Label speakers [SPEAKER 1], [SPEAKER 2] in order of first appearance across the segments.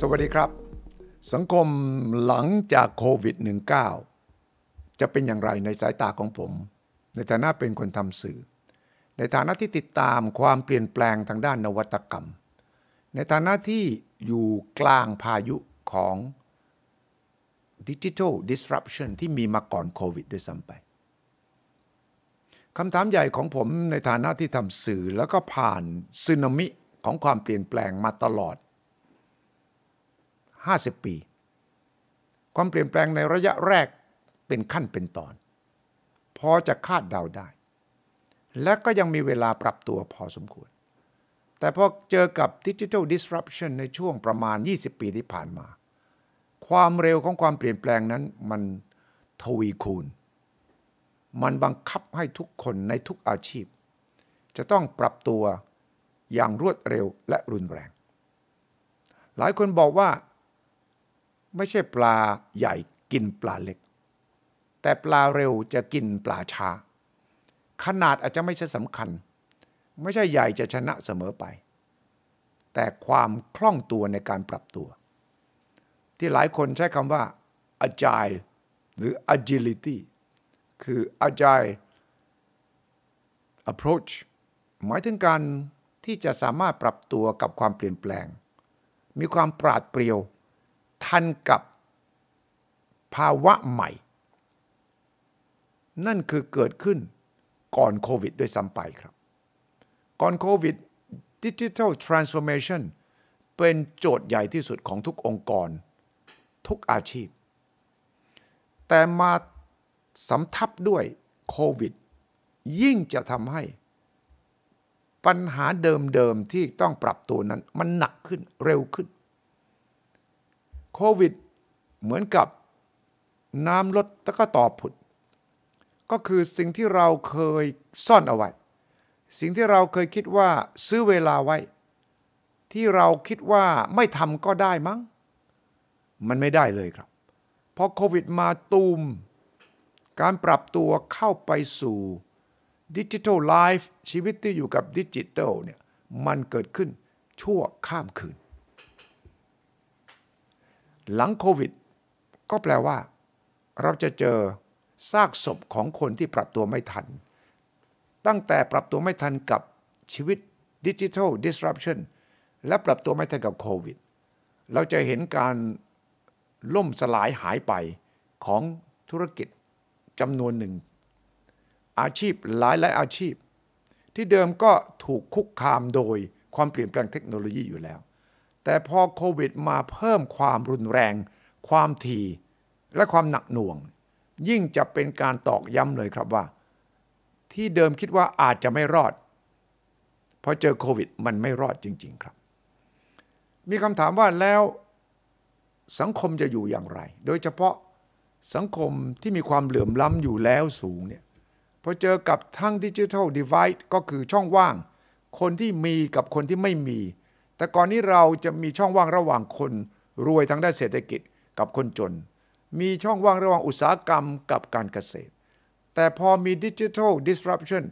[SPEAKER 1] สวัสดีครับ สังคมหลังจากโควิด -19 จะเป็นอย่างไรในสายตาของผม ในฐานะเป็นคนทำสื่อ ในฐานะที่ติดตามความเปลี่ยนแปลงทางด้านนวัตกรรม ในฐานะที่อยู่กลางพายุของดิจิทัล disruption ที่มีมาก่อนโควิดด้วยซ้ำไปคำถามใหญ่ของผมในฐานะที่ทำสื่อแล้วก็ผ่านซึนามิของความเปลี่ยนแปลงมาตลอด50 ปี ความเปลี่ยนแปลงในระยะแรกเป็นขั้นเป็นตอน พอจะคาดเดาได้ และก็ยังมีเวลาปรับตัวพอสมควร แต่พอเจอกับดิจิทัลดิสรัปชันในช่วงประมาณ 20 ปีที่ผ่านมา ความเร็วของความเปลี่ยนแปลงนั้น มันทวีคูณ มันบังคับให้ทุกคนในทุกอาชีพ จะต้องปรับตัวอย่างรวดเร็วและรุนแรง หลายคนบอกว่าไม่ใช่ปลาใหญ่กินปลาเล็ก แต่ปลาเร็วจะกินปลาช้า ขนาดอาจจะไม่ใช่สำคัญ ไม่ใช่ใหญ่จะชนะเสมอไป แต่ความคล่องตัวในการปรับตัว ที่หลายคนใช้คำว่า agile หรือ agility คือ agile approach หมายถึงการที่จะสามารถปรับตัวกับความเปลี่ยนแปลง มีความปราดเปรียวทันกับภาวะใหม่ นั่นคือเกิดขึ้นก่อนโควิดด้วยซ้ำไปครับ ก่อนโควิดดิจิทัลทรานส์ฟอร์เมชันเป็นโจทย์ใหญ่ที่สุดของทุกองค์กร ทุกอาชีพ แต่มาสำทับด้วยโควิด ยิ่งจะทำให้ ปัญหาเดิมๆที่ต้องปรับตัวนั้นมันหนักขึ้นเร็วขึ้นโควิด เหมือนกับน้ำลดแล้วก็ต่อผุด ก็คือสิ่งที่เราเคยซ่อนเอาไว้สิ่งที่เราเคยคิดว่าซื้อเวลาไว้ ที่เราคิดว่าไม่ทำก็ได้มั้ง มันไม่ได้เลยครับพอโควิด มาตูม การปรับตัวเข้าไปสู่ดิจิทัลไลฟ์ชีวิตที่อยู่กับดิจิทัลเนี่ยมันเกิดขึ้นชั่วข้ามคืนหลังโควิดก็แปลว่าเราจะเจอซากศพของคนที่ปรับตัวไม่ทัน ตั้งแต่ปรับตัวไม่ทันกับชีวิตดิจิทัล disruption และปรับตัวไม่ทันกับโควิด เราจะเห็นการล่มสลายหายไปของธุรกิจจำนวนหนึ่ง อาชีพหลายหลายอาชีพที่เดิมก็ถูกคุกคามโดยความเปลี่ยนแปลงเทคโนโลยีอยู่แล้วแต่พอโควิด มาเพิ่มความรุนแรง ความถี่และความหนักหน่วง ยิ่งจะเป็นการตอกย้ำเลยครับว่า ที่เดิมคิดว่าอาจจะไม่รอด พอเจอโควิด มันไม่รอดจริงๆครับ มีคำถามว่าแล้วสังคมจะอยู่อย่างไร โดยเฉพาะสังคมที่มีความเหลื่อมล้ำอยู่แล้วสูงเนี่ยพอเจอกับทั้งดิจิทัลดีไวด์ก็คือช่องว่าง คนที่มีกับคนที่ไม่มีแต่ก่อนนี้เราจะมีช่องว่างระหว่างคนรวยทางด้านเศรษฐกิจกับคนจน มีช่องว่างระหว่างอุตสาหกรรมกับการเกษตร แต่พอมีดิจิทัลดิสรัปชัน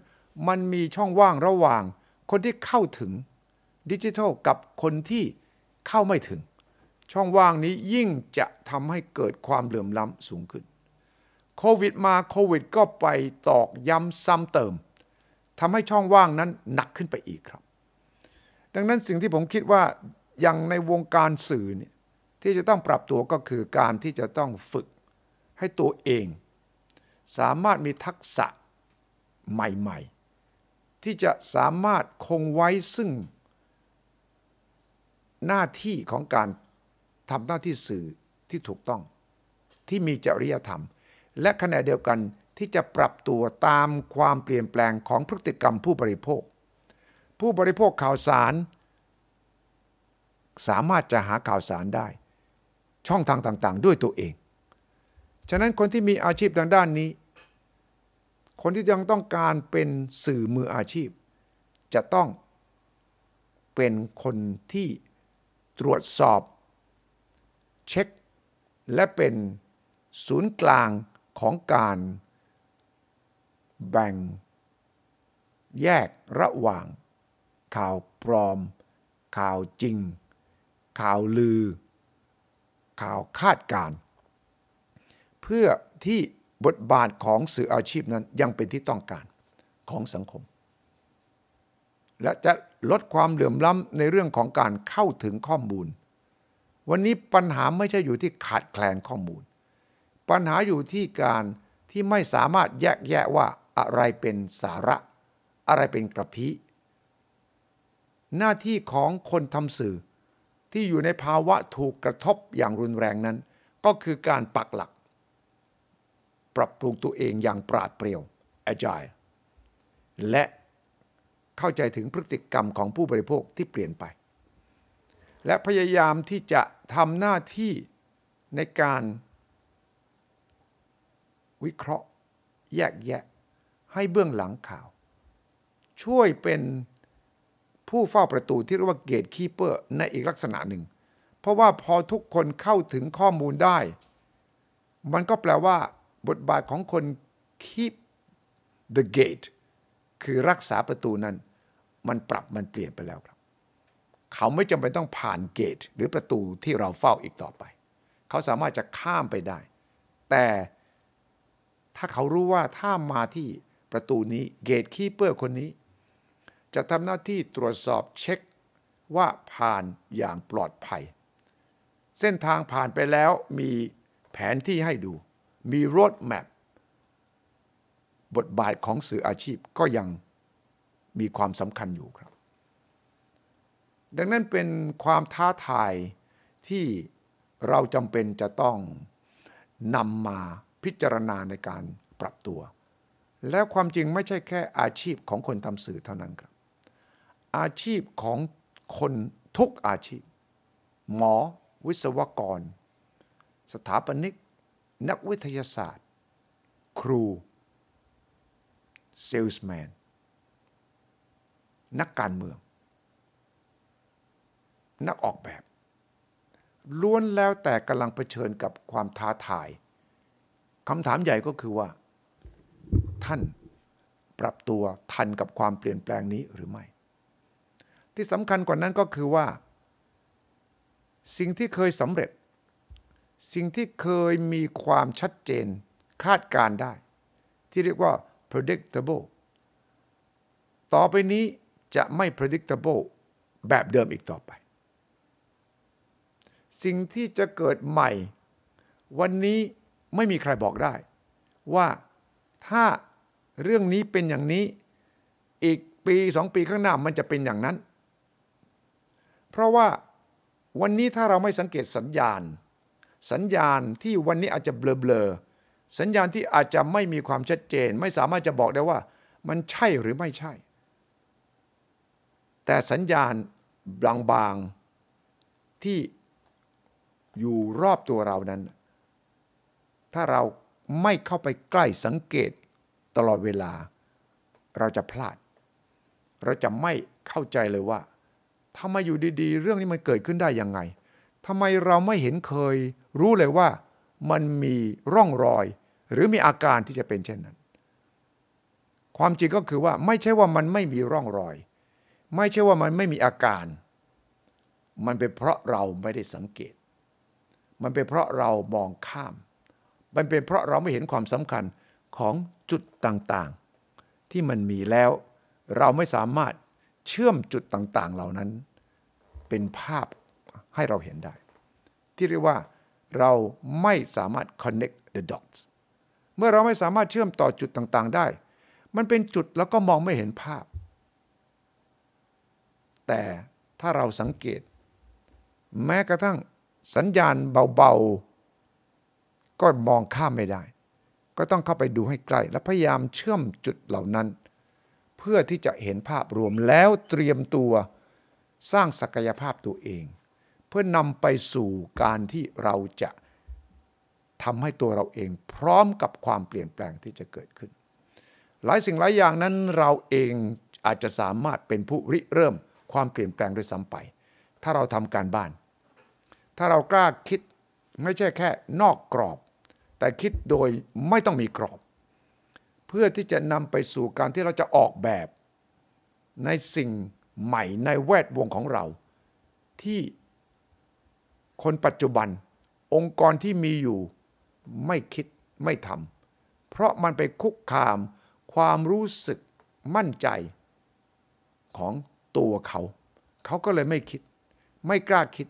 [SPEAKER 1] มันมีช่องว่างระหว่างคนที่เข้าถึงดิจิทัลกับคนที่เข้าไม่ถึง ช่องว่างนี้ยิ่งจะทำให้เกิดความเหลื่อมล้ำสูงขึ้น โควิดมาโควิด ก็ไปตอกย้ำซ้ำเติมทำให้ช่องว่างนั้นหนักขึ้นไปอีกครับดังนั้น สิ่งที่ผมคิดว่าอย่างในวงการสื่อเนี่ยที่จะต้องปรับตัวก็คือการที่จะต้องฝึกให้ตัวเอง สามารถมีทักษะใหม่ๆ ที่จะสามารถคงไว้ซึ่ง หน้าที่ของการทำหน้าที่สื่อที่ถูกต้อง ที่มีจริยธรรม และขณะเดียวกันที่จะปรับตัวตามความเปลี่ยนแปลงของพฤติกรรมผู้บริโภคผู้บริโภคข่าวสาร สามารถจะหาข่าวสารได้ ช่องทางต่าง ๆ ด้วยตัวเอง ฉะนั้นคนที่มีอาชีพทางด้านนี้ คนที่ยังต้องการเป็นสื่อมืออาชีพ จะต้องเป็นคนที่ตรวจสอบเช็คและเป็นศูนย์กลางของการแบ่งแยกระหว่างข่าวปลอม ข่าวจริง ข่าวลือ ข่าวคาดการ เพื่อที่บทบาทของสื่ออาชีพนั้นยังเป็นที่ต้องการของสังคม และจะลดความเหลื่อมล้ำในเรื่องของการเข้าถึงข้อมูล วันนี้ปัญหาไม่ใช่อยู่ที่ขาดแคลนข้อมูล ปัญหาอยู่ที่การที่ไม่สามารถแยกแยะว่าอะไรเป็นสาระ อะไรเป็นกระพี้หน้าที่ของคนทำสื่อที่อยู่ในภาวะถูกกระทบอย่างรุนแรงนั้น ก็คือการปักหลัก ปรับปรุงตัวเองอย่างปราดเปรียว agile และเข้าใจถึงพฤติกรรมของผู้บริโภคที่เปลี่ยนไป และพยายามที่จะทำหน้าที่ในการวิเคราะห์ แยกแยะ ให้เบื้องหลังข่าว ช่วยเป็นผู้เฝ้าประตูที่เรียกว่าเกตคีเปอร์ในอีกลักษณะหนึ่ง เพราะว่าพอทุกคนเข้าถึงข้อมูลได้ มันก็แปลว่า บทบาทของคนคี e เ the gate คือรักษาประตูนั้น มันปรับมันเปลี่ยนไปแล้วครับ เขาไม่จำเป็นต้องผ่านเกต หรือประตูที่เราเฝ้าอีกต่อไป เขาสามารถจะข้ามไปได้ แต่ถ้าเขารู้ว่าถ้ามาที่ประตูนี้เกตคีเปอร์คนนี้จะทำหน้าที่ตรวจสอบเช็คว่าผ่านอย่างปลอดภัย เส้นทางผ่านไปแล้วมีแผนที่ให้ดู มีโรดแมป บทบาทของสื่ออาชีพก็ยังมีความสำคัญอยู่ครับ ดังนั้นเป็นความท้าทายที่เราจำเป็นจะต้องนำมาพิจารณาในการปรับตัว แล้วความจริงไม่ใช่แค่อาชีพของคนทำสื่อเท่านั้นครับอาชีพของคนทุกอาชีพ หมอ วิศวกร สถาปนิก นักวิทยาศาสตร์ ครู เซลส์แมน นักการเมือง นักออกแบบล้วนแล้วแต่กำลังเผชิญกับความท้าทาย คำถามใหญ่ก็คือว่า ท่านปรับตัวทันกับความเปลี่ยนแปลงนี้หรือไม่ที่สำคัญกว่านั้นก็คือว่า สิ่งที่เคยสำเร็จ สิ่งที่เคยมีความชัดเจนคาดการได้ ที่เรียกว่า predictable ต่อไปนี้จะไม่ predictable แบบเดิมอีกต่อไป สิ่งที่จะเกิดใหม่วันนี้ไม่มีใครบอกได้ ว่าถ้าเรื่องนี้เป็นอย่างนี้อีกปีสองปีข้างหน้ามันจะเป็นอย่างนั้นเพราะว่าวันนี้ถ้าเราไม่สังเกตสัญญาณ สัญญาณที่วันนี้อาจจะเบลอๆสัญญาณที่อาจจะไม่มีความชัดเจน ไม่สามารถจะบอกได้ว่ามันใช่หรือไม่ใช่ แต่สัญญาณบางๆที่อยู่รอบตัวเรานั้น ถ้าเราไม่เข้าไปใกล้สังเกตตลอดเวลา เราจะพลาด เราจะไม่เข้าใจเลยว่าทำไมอยู่ดี ๆ เรื่องนี้มันเกิดขึ้นได้ยังไง ทำไมเราไม่เห็นเคยรู้เลยว่ามันมีร่องรอย หรือมีอาการที่จะเป็นเช่นนั้น ความจริงก็คือว่าไม่ใช่ว่ามันไม่มีร่องรอย ไม่ใช่ว่ามันไม่มีอาการ มันเป็นเพราะเราไม่ได้สังเกต มันเป็นเพราะเรามองข้าม มันเป็นเพราะเราไม่เห็นความสำคัญของจุดต่าง ๆ ที่มันมีแล้ว เราไม่สามารถเชื่อมจุดต่างๆเหล่านั้น เป็นภาพให้เราเห็นได้ ที่เรียกว่า เราไม่สามารถ connect the dots เมื่อเราไม่สามารถเชื่อมต่อจุดต่างๆได้ มันเป็นจุดแล้วก็มองไม่เห็นภาพ แต่ถ้าเราสังเกต แม้กระทั่งสัญญาณเบาๆ ก็มองข้ามไม่ได้ ก็ต้องเข้าไปดูให้ใกล้ และพยายามเชื่อมจุดเหล่านั้นพื่อที่จะเห็นภาพรวมแล้วเตรียมตัวสร้างศักยภาพตัวเอง เพื่อนำไปสู่การที่เราจะทำให้ตัวเราเองพร้อมกับความเปลี่ยนแปลงที่จะเกิดขึ้น หลายสิ่งหลายอย่างนั้นเราเองอาจจะสามารถเป็นผู้ริเริ่มความเปลี่ยนแปลงด้วยซ้ำไป ถ้าเราทำการบ้าน ถ้าเรากล้าคิดไม่ใช่แค่นอกกรอบ แต่คิดโดยไม่ต้องมีกรอบพื่อที่จะนำไปสู่การที่เราจะออกแบบ ในสิ่งใหม่ในแวดวงของเรา ที่คนปัจจุบัน องค์กรที่มีอยู่ ไม่คิดไม่ทำเพราะมันไปคุกคามความรู้สึกมั่นใจ ของตัวเขา เขาก็เลยไม่คิด ไม่กล้าคิด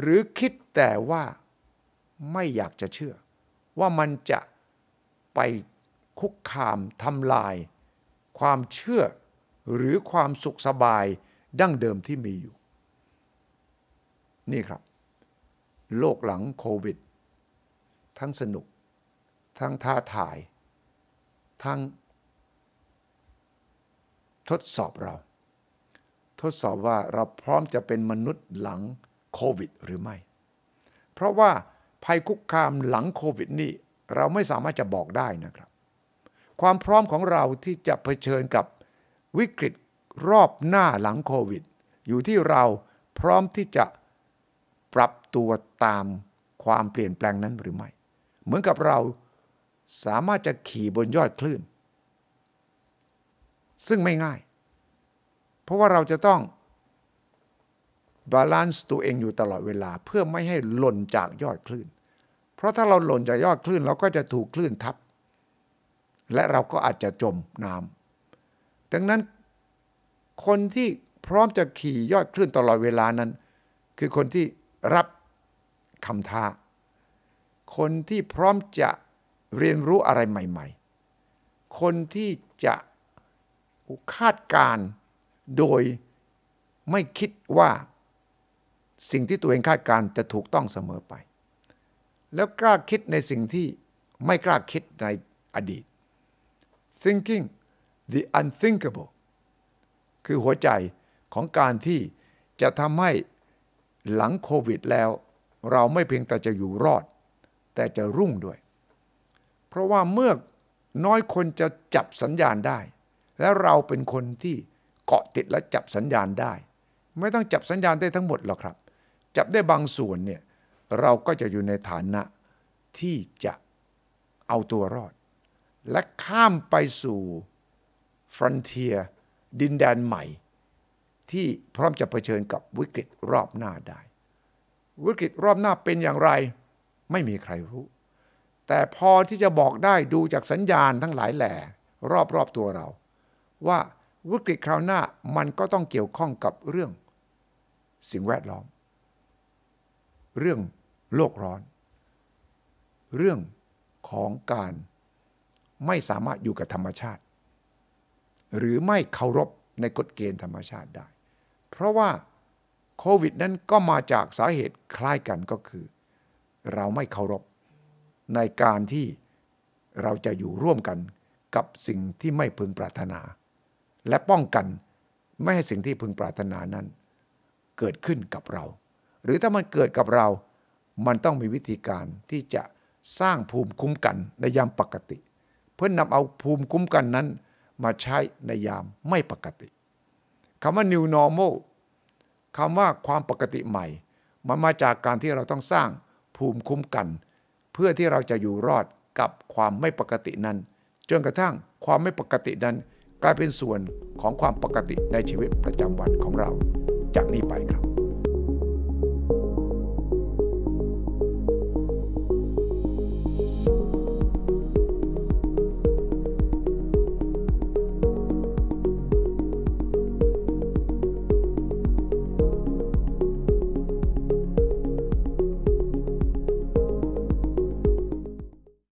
[SPEAKER 1] หรือคิดแต่ว่าไม่อยากจะเชื่อ ว่ามันจะไปคุกคามทำลายความเชื่อหรือความสุขสบายดั้งเดิมที่มีอยู่ นี่ครับ โลกหลังโควิด ทั้งสนุก ทั้งท้าทาย ทั้งทดสอบเรา ทดสอบว่าเราพร้อมจะเป็นมนุษย์หลังโควิด หรือไม่ เพราะว่าภัยคุกคามหลังโควิด นี่ เราไม่สามารถจะบอกได้นะครับความพร้อมของเราที่จะเผชิญกับวิกฤตรอบหน้าหลังโควิด อยู่ที่เราพร้อมที่จะปรับตัวตามความเปลี่ยนแปลงนั้นหรือไม่เหมือนกับเราสามารถจะขี่บนยอดคลื่น ซึ่งไม่ง่าย เพราะว่าเราจะต้องบาลานซ์ตัวเองอยู่ตลอดเวลาเพื่อไม่ให้หล่นจากยอดคลื่น เพราะถ้าเราหล่นจากยอดคลื่น เราก็จะถูกคลื่นทับและเราก็อาจจะจมน้ำดังนั้นคนที่พร้อมจะขี่ยอดคลื่นตลอดเวลานั้น คือคนที่รับคำท้า คนที่พร้อมจะเรียนรู้อะไรใหม่ ๆ คนที่จะคาดการโดยไม่คิดว่าสิ่งที่ตัวเองคาดการจะถูกต้องเสมอไป แล้วกล้าคิดในสิ่งที่ไม่กล้าคิดในอดีต thinking the unthinkable คือหัวใจของการที่จะทำให้หลังโควิดแล้ว เราไม่เพียงแต่จะอยู่รอด แต่จะรุ่งด้วย เพราะว่าเมื่อน้อยคนจะจับสัญญาณได้ และเราเป็นคนที่เกาะติดและจับสัญญาณได้ ไม่ต้องจับสัญญาณได้ทั้งหมดหรอกครับ จับได้บางส่วนเนี่ยเราก็จะอยู่ในฐานะที่จะเอาตัวรอดและข้ามไปสู่ฟรอนเทียดินแดนใหม่ ที่พร้อมจะเผชิญกับวิกฤตรอบหน้าได้ วิกฤตรอบหน้าเป็นอย่างไร ไม่มีใครรู้ แต่พอที่จะบอกได้ดูจากสัญญาณทั้งหลายแหล่ รอบๆตัวเรา ว่าวิกฤตคราวหน้ามันก็ต้องเกี่ยวข้องกับเรื่องสิ่งแวดล้อม เรื่องโลกร้อน เรื่องของการไม่สามารถอยู่กับธรรมชาติ หรือไม่เคารพในกฎเกณฑ์ธรรมชาติได้ เพราะว่าโควิด นั้นก็มาจากสาเหตุคล้ายกันก็คือ เราไม่เคารพ ในการที่เราจะอยู่ร่วมกันกับสิ่งที่ไม่พึงปรารถนา และป้องกันไม่ให้สิ่งที่พึงปรารถนานั้น เกิดขึ้นกับเรา หรือถ้ามันเกิดกับเรา มันต้องมีวิธีการที่จะสร้างภูมิคุ้มกันในยามปกติพื่อนนำเอาภูมิคุ้มกันนั้นมาใช้ในยามไม่ปกติ คำว่า new normal คำว่าความปกติใหม่ มันมาจากการที่เราต้องสร้างภูมิคุ้มกัน เพื่อที่เราจะอยู่รอดกับความไม่ปกตินั้น จนกระทั่งความไม่ปกตินั้น กลายเป็นส่วนของความปกติในชีวิตประจำวันของเรา จากนี้ไปครับ